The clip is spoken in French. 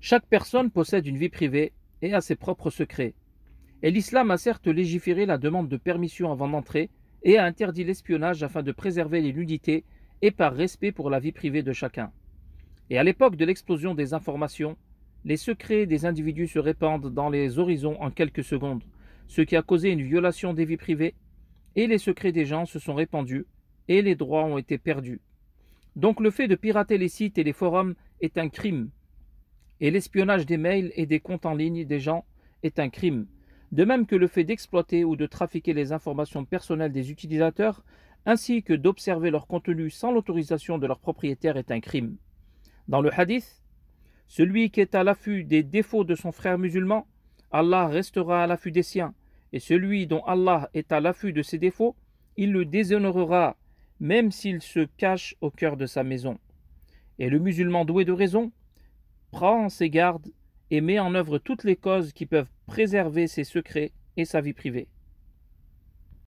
Chaque personne possède une vie privée et a ses propres secrets. Et l'islam a certes légiféré la demande de permission avant d'entrer et a interdit l'espionnage afin de préserver les nudités et par respect pour la vie privée de chacun. Et à l'époque de l'explosion des informations, les secrets des individus se répandent dans les horizons en quelques secondes, ce qui a causé une violation des vies privées, et les secrets des gens se sont répandus, et les droits ont été perdus. Donc le fait de pirater les sites et les forums est un crime, et l'espionnage des mails et des comptes en ligne des gens est un crime. De même que le fait d'exploiter ou de trafiquer les informations personnelles des utilisateurs, ainsi que d'observer leur contenu sans l'autorisation de leur propriétaire est un crime. Dans le hadith, celui qui est à l'affût des défauts de son frère musulman, Allah restera à l'affût des siens, et celui dont Allah est à l'affût de ses défauts, il le déshonorera, même s'il se cache au cœur de sa maison. Et le musulman doué de raison prend ses gardes et met en œuvre toutes les causes qui peuvent préserver ses secrets et sa vie privée.